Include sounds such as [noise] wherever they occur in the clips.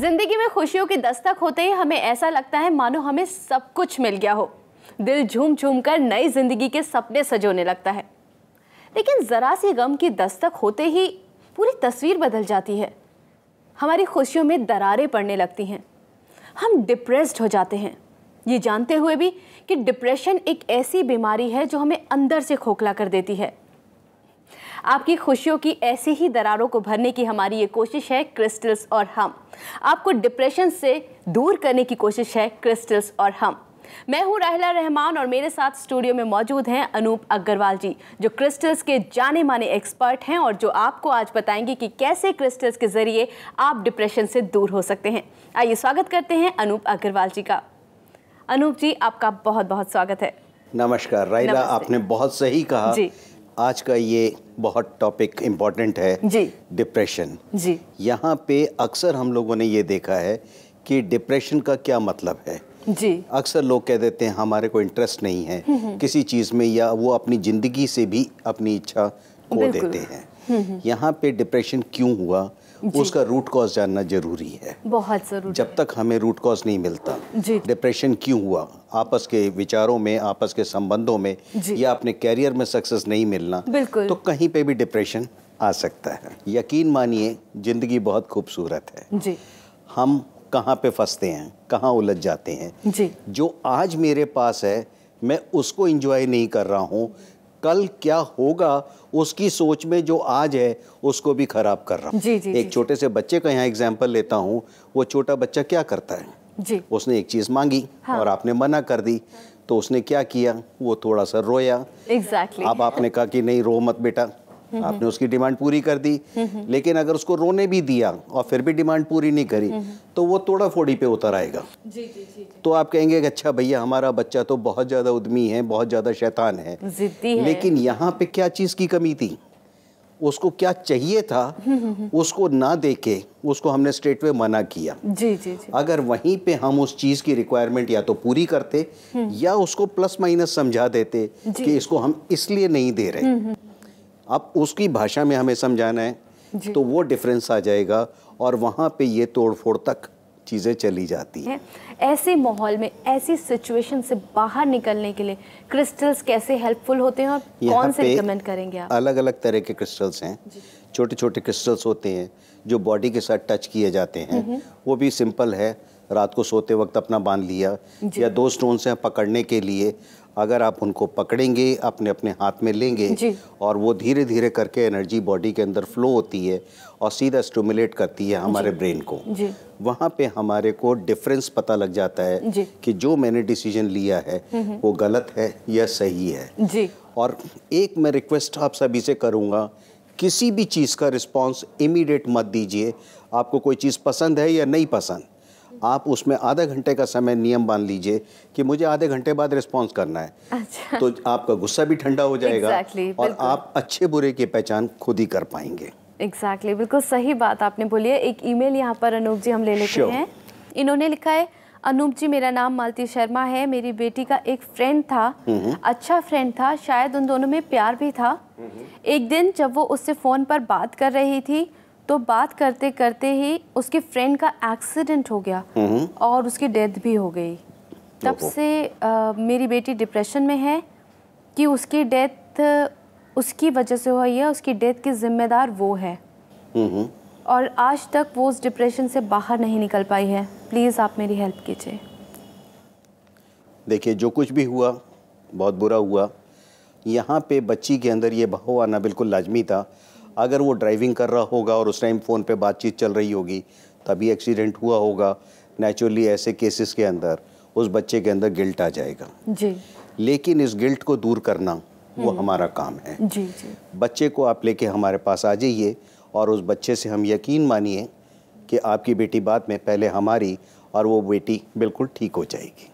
जिंदगी में खुशियों के दस्तक होते ही हमें ऐसा लगता है मानो हमें सब कुछ मिल गया हो दिल झूम झूम कर नई जिंदगी के सपने सजोने लगता है लेकिन ज़रा सी गम की दस्तक होते ही पूरी तस्वीर बदल जाती है हमारी खुशियों में दरारें पड़ने लगती हैं हम डिप्रेस्ड हो जाते हैं ये जानते हुए भी कि डिप्रेशन एक ऐसी बीमारी है जो हमें अंदर से खोखला कर देती है आपकी खुशियों की ऐसी ही दरारों को भरने की हमारी ये कोशिश है क्रिस्टल्स और हम आपको डिप्रेशन से दूर करने की कोशिश है क्रिस्टल्स और हम मैं हूं राहिला रहमान और मेरे साथ स्टूडियो में मौजूद हैं अनूप अग्रवाल जी जो क्रिस्टल्स के जाने माने एक्सपर्ट हैं और जो आपको आज बताएंगे कि कैसे क्रिस्टल्स के जरिए आप डिप्रेशन से दूर हो सकते हैं आइए स्वागत करते हैं अनूप अग्रवाल जी का अनूप जी आपका बहुत बहुत स्वागत है नमस्कार राहिला आपने बहुत सही कहा जी आज का ये बहुत टॉपिक इम्पॉर्टेंट है जी डिप्रेशन जी यहाँ पे अक्सर हम लोगों ने ये देखा है कि डिप्रेशन का क्या मतलब है जी अक्सर लोग कह देते हैं हमारे को इंटरेस्ट नहीं है हम्म, हम्म। किसी चीज़ में या वो अपनी ज़िंदगी से भी अपनी इच्छा खो देते हैं हम्म, यहाँ पे डिप्रेशन क्यों हुआ उसका रूट कॉज जानना जरूरी है बहुत जरूरी जब तक हमें रूट कॉज नहीं मिलता डिप्रेशन क्यों हुआ आपस के विचारों में आपस के संबंधों में या अपने कैरियर में सक्सेस नहीं मिलना बिल्कुल तो कहीं पे भी डिप्रेशन आ सकता है यकीन मानिए ज़िंदगी बहुत खूबसूरत है जी हम कहाँ पे फंसते हैं कहाँ उलझ जाते हैं जी जो आज मेरे पास है मैं उसको इंजॉय नहीं कर रहा हूँ कल क्या होगा उसकी सोच में जो आज है उसको भी खराब कर रहा हूँ एक छोटे से बच्चे का यहाँ एग्जाम्पल लेता हूँ वो छोटा बच्चा क्या करता है जी उसने एक चीज़ मांगी हाँ। और आपने मना कर दी तो उसने क्या किया वो थोड़ा सा रोया exactly. अब आपने कहा कि नहीं रो मत बेटा हम्म, आपने हम्म। उसकी डिमांड पूरी कर दी हम्म, लेकिन अगर उसको रोने भी दिया और फिर भी डिमांड पूरी नहीं करी तो वो तोड़ा फोड़ी पे उतर आएगा जी, जी, जी, तो आप कहेंगे अच्छा भैया हमारा बच्चा तो बहुत ज़्यादा उद्यमी है बहुत ज़्यादा शैतान है लेकिन यहाँ पे क्या चीज़ की कमी थी उसको क्या चाहिए था उसको ना देके उसको हमने स्ट्रेट वे मना किया जी जी जी अगर वहीं पे हम उस चीज़ की रिक्वायरमेंट या तो पूरी करते या उसको प्लस माइनस समझा देते कि इसको हम इसलिए नहीं दे रहे आप उसकी भाषा में हमें समझाना है तो वो डिफरेंस आ जाएगा और वहाँ पे ये तोड़फोड़ तक चीज़ें चली जाती हैं ऐसे माहौल में ऐसी सिचुएशन से बाहर निकलने के लिए क्रिस्टल्स कैसे हेल्पफुल होते हैं और कौन से रिकमेंड करेंगे आप अलग अलग तरह के क्रिस्टल्स हैं छोटे छोटे क्रिस्टल्स होते हैं जो बॉडी के साथ टच किए जाते हैं वो भी सिंपल है रात को सोते वक्त अपना बांध लिया या दो स्टोन से पकड़ने के लिए अगर आप उनको पकड़ेंगे अपने अपने हाथ में लेंगे और वो धीरे धीरे करके एनर्जी बॉडी के अंदर फ्लो होती है और सीधा स्टूमुलेट करती है हमारे ब्रेन को वहाँ पे हमारे को डिफरेंस पता लग जाता है कि जो मैंने डिसीजन लिया है हम्म, हम्म। वो गलत है या सही है जी और एक मैं रिक्वेस्ट आप सभी से करूँगा किसी भी चीज़ का रिस्पॉन्स इमीडिएट मत दीजिए आपको कोई चीज़ पसंद है या नहीं पसंद आप उसमें आधे घंटे का समय नियम बांध लीजिए कि मुझे आधे घंटे बाद रिस्पॉन्स करना है अच्छा। तो आपका गुस्सा भी ठंडा हो जाएगा exactly, और आप अच्छे बुरे की पहचान खुद ही कर पाएंगे एग्जैक्टली exactly, बिल्कुल सही बात आपने बोली है एक ईमेल यहाँ पर अनूप जी हम ले लेते हैं इन्होंने लिखा है अनूप जी मेरा नाम मालती शर्मा है मेरी बेटी का एक फ्रेंड था हम्म। अच्छा फ्रेंड था शायद उन दोनों में प्यार भी था हम्म। एक दिन जब वो उससे फ़ोन पर बात कर रही थी तो बात करते करते ही उसके फ्रेंड का एक्सीडेंट हो गया हम्म। और उसकी डेथ भी हो गई तब से आ, मेरी बेटी डिप्रेशन में है कि उसकी डेथ उसकी वजह से हुई है उसकी डेथ की जिम्मेदार वो है हम्म। और आज तक वो उस डिप्रेशन से बाहर नहीं निकल पाई है प्लीज़ आप मेरी हेल्प कीजिए देखिए जो कुछ भी हुआ बहुत बुरा हुआ यहाँ पे बच्ची के अंदर ये भाव आना बिल्कुल लाजमी था अगर वो ड्राइविंग कर रहा होगा और उस टाइम फ़ोन पे बातचीत चल रही होगी तभी एक्सीडेंट हुआ होगा नेचुरली ऐसे केसेस के अंदर उस बच्चे के अंदर गिल्ट आ जाएगा जी लेकिन इस गिल्ट को दूर करना वो हम्म। हमारा काम है जी जी बच्चे को आप लेके हमारे पास आ जाइए और उस बच्चे से हम यकीन मानिए कि आपकी बेटी बाद में पहले हमारी और वो बेटी बिल्कुल ठीक हो जाएगी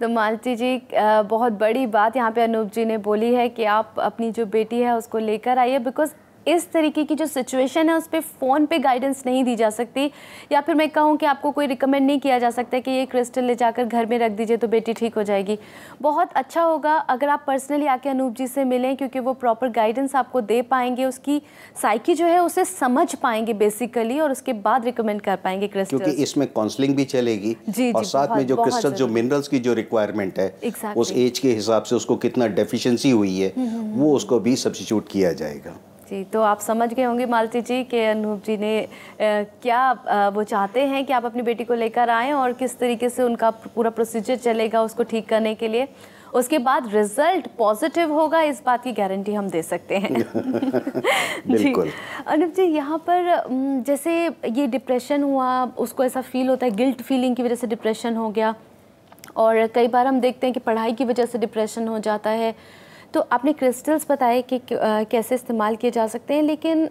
तो मालती जी बहुत बड़ी बात यहाँ पे अनूप जी ने बोली है कि आप अपनी जो बेटी है उसको लेकर आइए बिकॉज इस तरीके की जो सिचुएशन है उस पर फ़ोन पे गाइडेंस नहीं दी जा सकती या फिर मैं कहूँ कि आपको कोई रिकमेंड नहीं किया जा सकता कि ये क्रिस्टल ले जाकर घर में रख दीजिए तो बेटी ठीक हो जाएगी बहुत अच्छा होगा अगर आप पर्सनली आके अनूप जी से मिलें क्योंकि वो प्रॉपर गाइडेंस आपको दे पाएंगे उसकी साइकी जो है उसे समझ पाएंगे बेसिकली और उसके बाद रिकमेंड कर पाएंगे क्रिस्टल क्योंकि इसमें काउंसलिंग भी चलेगी जी और साथ में जो क्रिस्टल जो मिनरल्स की जो रिक्वायरमेंट है उस एज के हिसाब से उसको कितना डेफिशिएंसी हुई है हम्म, हम्म, वो हम्म। उसको भी सब्सिट्यूट किया जाएगा जी तो आप समझ गए होंगे मालती जी कि अनूप जी ने आ, क्या आ, वो चाहते हैं कि आप अपनी बेटी को लेकर आएँ और किस तरीके से उनका पूरा प्रोसीजर चलेगा उसको ठीक करने के लिए उसके बाद रिजल्ट पॉजिटिव होगा इस बात की गारंटी हम दे सकते हैं [laughs] जी अनुप जी यहाँ पर जैसे ये डिप्रेशन हुआ उसको ऐसा फील होता है गिल्ट फीलिंग की वजह से डिप्रेशन हो गया और कई बार हम देखते हैं कि पढ़ाई की वजह से डिप्रेशन हो जाता है तो आपने क्रिस्टल्स बताए कि कैसे इस्तेमाल किए जा सकते हैं लेकिन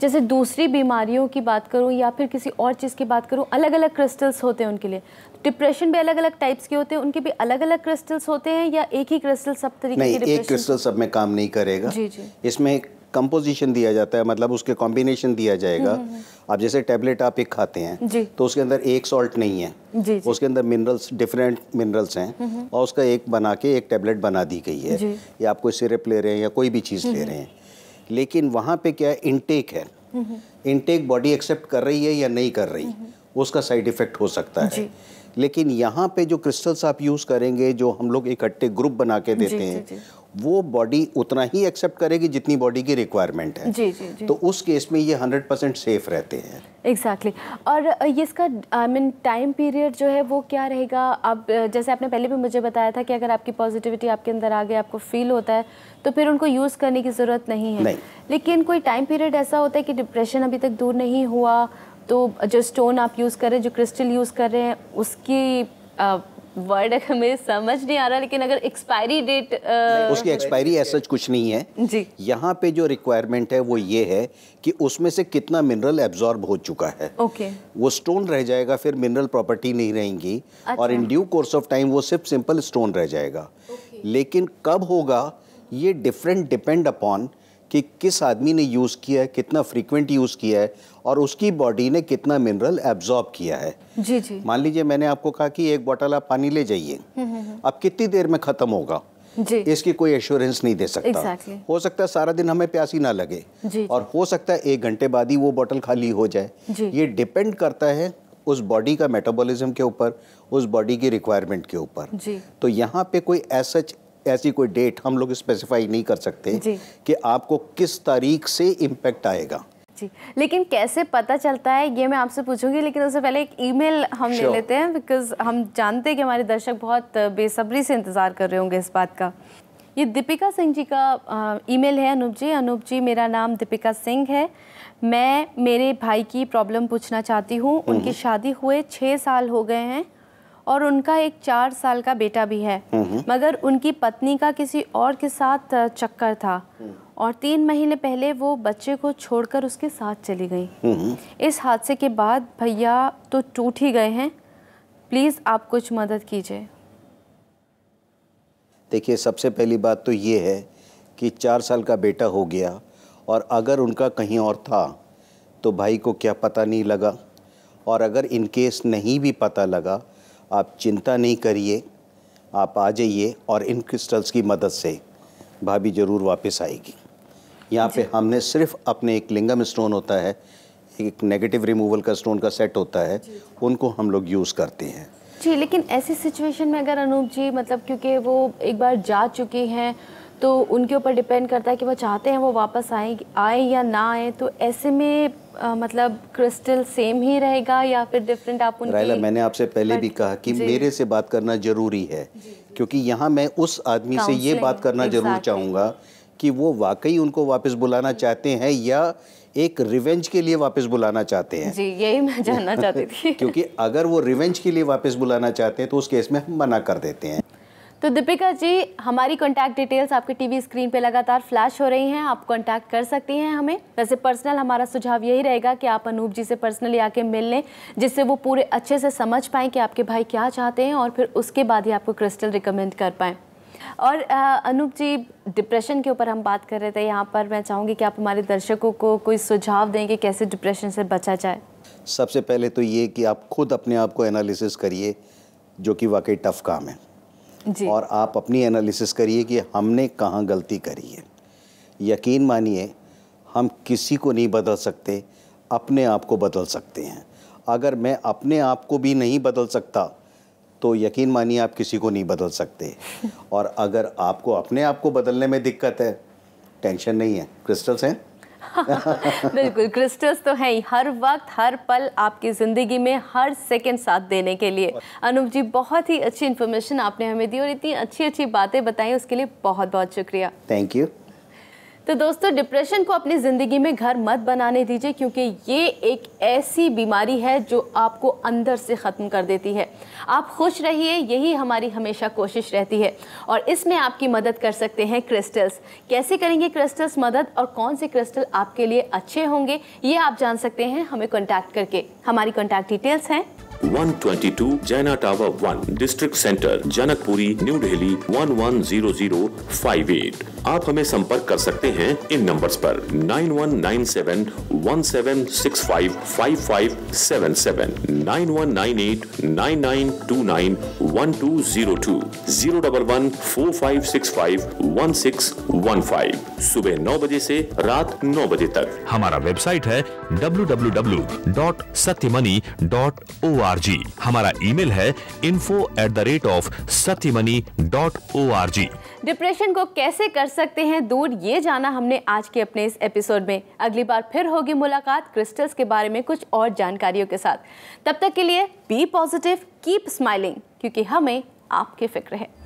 जैसे दूसरी बीमारियों की बात करूं या फिर किसी और चीज़ की बात करूं अलग अलग क्रिस्टल्स होते हैं उनके लिए डिप्रेशन भी अलग अलग टाइप्स के होते हैं उनके भी अलग अलग क्रिस्टल्स होते हैं या एक ही क्रिस्टल सब तरीके नहीं एक क्रिस्टल सब में काम नहीं करेगा जी जी इसमें कंपोजिशन दिया जाता है मतलब उसके कॉम्बिनेशन दिया जाएगा हम्म, हम्म, हम्म। अब जैसे टेबलेट आप एक खाते हैं तो उसके अंदर एक सॉल्ट नहीं है जी, जी। उसके अंदर मिनरल्स डिफरेंट मिनरल्स हैं और उसका एक बना के एक टेबलेट बना दी गई है या आप कोई सिरप ले रहे हैं या कोई भी चीज़ ले रहे हैं लेकिन वहाँ पे क्या है इनटेक है इनटेक बॉडी एक्सेप्ट कर रही है या नहीं कर रही उसका साइड इफेक्ट हो सकता है लेकिन यहाँ पे जो क्रिस्टल्स आप यूज़ करेंगे जो हम लोग इकट्ठे ग्रुप बना के देते जी, हैं जी, जी. वो बॉडी उतना ही एक्सेप्ट करेगी जितनी बॉडी की रिक्वायरमेंट है जी, जी, जी. तो उस केस में ये हंड्रेड परसेंट सेफ रहते हैं एग्जैक्टली exactly. और ये इसका आई मीन टाइम पीरियड जो है वो क्या रहेगा आप जैसे आपने पहले भी मुझे बताया था कि अगर आपकी पॉजिटिविटी आपके अंदर आ गई आपको फील होता है तो फिर उनको यूज़ करने की ज़रूरत नहीं है नहीं। लेकिन कोई टाइम पीरियड ऐसा होता है कि डिप्रेशन अभी तक दूर नहीं हुआ तो जो स्टोन आप यूज़ कर रहे हैं जो क्रिस्टल यूज़ कर रहे हैं उसकी वर्ड अगर हमें समझ नहीं आ रहा लेकिन अगर एक्सपायरी डेट उसकी एक्सपायरी ऐसा कुछ नहीं है जी यहाँ पे जो रिक्वायरमेंट है वो ये है कि उसमें से कितना मिनरल एब्जॉर्ब हो चुका है ओके वो स्टोन रह जाएगा फिर मिनरल प्रॉपर्टी नहीं रहेंगी अच्छा। और in due course of time वो सिर्फ सिंपल स्टोन रह जाएगा लेकिन कब होगा ये डिफरेंट डिपेंड अपॉन कि किस आदमी ने यूज़ किया है कितना फ्रीक्वेंट यूज़ किया है और उसकी बॉडी ने कितना मिनरल एब्जॉर्ब किया है जी जी मान लीजिए मैंने आपको कहा कि एक बॉटल आप पानी ले जाइए हम्म, हम्म, हम्म। अब कितनी देर में ख़त्म होगा जी इसकी कोई एश्योरेंस नहीं दे सकता exactly. हो सकता है सारा दिन हमें प्यासी ना लगे जी और हो सकता है एक घंटे बाद ही वो बॉटल खाली हो जाए ये डिपेंड करता है उस बॉडी का मेटाबॉलिज्म के ऊपर उस बॉडी की रिक्वायरमेंट के ऊपर तो यहाँ पे कोई एसच ऐसी कोई डेट हम लोग स्पेसिफाई नहीं कर सकते कि आपको किस तारीख से इम्पैक्ट आएगा जी लेकिन कैसे पता चलता है ये मैं आपसे पूछूंगी लेकिन उससे पहले एक ईमेल हम ले लेते हैं बिकॉज हम जानते हैं कि हमारे दर्शक बहुत बेसब्री से इंतज़ार कर रहे होंगे इस बात का ये दीपिका सिंह जी का ईमेल है अनूप जी अनूप जी मेरा नाम दीपिका सिंह है मैं मेरे भाई की प्रॉब्लम पूछना चाहती हूँ हम्म। उनकी शादी हुए छः साल हो गए हैं और उनका एक चार साल का बेटा भी है मगर उनकी पत्नी का किसी और के साथ चक्कर था हम्म। और तीन महीने पहले वो बच्चे को छोड़कर उसके साथ चली गई इस हादसे के बाद भैया तो टूट ही गए हैं प्लीज़ आप कुछ मदद कीजिए देखिए सबसे पहली बात तो ये है कि चार साल का बेटा हो गया और अगर उनका कहीं और था तो भाई को क्या पता नहीं लगा और अगर इनकेस नहीं भी पता लगा आप चिंता नहीं करिए आप आ जाइए और इन क्रिस्टल्स की मदद से भाभी ज़रूर वापस आएगी यहाँ पे हमने सिर्फ अपने एक लिंगम स्टोन होता है एक नेगेटिव रिमूवल का स्टोन का सेट होता है उनको हम लोग यूज़ करते हैं जी लेकिन ऐसी सिचुएशन में अगर अनूप जी मतलब क्योंकि वो एक बार जा चुकी हैं तो उनके ऊपर डिपेंड करता है कि वो चाहते हैं वो वापस आए आए या ना आए तो ऐसे में आ, मतलब क्रिस्टल सेम ही रहेगा या फिर डिफरेंट आप उनकी मैंने आपसे पहले भी कहा कि मेरे से बात करना ज़रूरी है क्योंकि यहाँ मैं उस आदमी से ये बात करना ज़रूर चाहूँगा कि वो वाकई उनको वापस बुलाना चाहते हैं या एक रिवेंज के लिए वापस बुलाना चाहते हैं जी यही मैं जानना चाहती थी [laughs] क्योंकि अगर वो रिवेंज के लिए वापस बुलाना चाहते हैं तो उस केस में हम मना कर देते हैं तो दीपिका जी हमारी कॉन्टैक्ट डिटेल्स आपके टीवी स्क्रीन पे लगातार फ्लैश हो रही हैं आप कॉन्टैक्ट कर सकती हैं हमें वैसे पर्सनल हमारा सुझाव यही रहेगा कि आप अनूप जी से पर्सनली आके मिल लें जिससे वो पूरे अच्छे से समझ पाएँ कि आपके भाई क्या चाहते हैं और फिर उसके बाद ही आपको क्रिस्टल रिकमेंड कर पाएँ और अनूप जी डिप्रेशन के ऊपर हम बात कर रहे थे यहाँ पर मैं चाहूँगी कि आप हमारे दर्शकों को कोई सुझाव दें कि कैसे डिप्रेशन से बचा जाए सबसे पहले तो ये कि आप खुद अपने आप को एनालिसिस करिए जो कि वाकई टफ काम है और आप अपनी एनालिसिस करिए कि हमने कहाँ गलती करी है यकीन मानिए हम किसी को नहीं बदल सकते अपने आप को बदल सकते हैं अगर मैं अपने आप को भी नहीं बदल सकता तो यकीन मानिए आप किसी को नहीं बदल सकते [laughs] और अगर आपको अपने आप को बदलने में दिक्कत है टेंशन नहीं है क्रिस्टल्स हैं [laughs] बिल्कुल क्रिस्टल्स तो है ही हर वक्त हर पल आपकी ज़िंदगी में हर सेकंड साथ देने के लिए अनुप जी बहुत ही अच्छी इन्फॉर्मेशन आपने हमें दी और इतनी अच्छी अच्छी बातें बताई उसके लिए बहुत बहुत शुक्रिया थैंक यू तो दोस्तों डिप्रेशन को अपनी ज़िंदगी में घर मत बनाने दीजिए क्योंकि ये एक ऐसी बीमारी है जो आपको अंदर से ख़त्म कर देती है आप खुश रहिए यही हमारी हमेशा कोशिश रहती है और इसमें आपकी मदद कर सकते हैं क्रिस्टल्स कैसे करेंगे क्रिस्टल्स मदद और कौन से क्रिस्टल आपके लिए अच्छे होंगे ये आप जान सकते हैं हमें कॉन्टैक्ट करके हमारी कॉन्टैक्ट डिटेल्स हैं 122 Jaina tower 1 district centre Janakpuri New Delhi 110058 आप हमें संपर्क कर सकते हैं इन नंबर्स पर one two zero double one four five six five one six one five सुबह नौ बजे से रात नौ बजे तक हमारा वेबसाइट है W W W dot money dot O G हमारा ईमेल है info at the rate of सत्यमनी dot O R G depression को कैसे कर सकते हैं दूर ये जाना हमने आज के अपने इस एपिसोड में अगली बार फिर होगी मुलाकात क्रिस्टल्स के बारे में कुछ और जानकारियों के साथ तब तक के लिए बी पॉजिटिव कीप स्माइलिंग क्योंकि हमें आपकी फिक्र है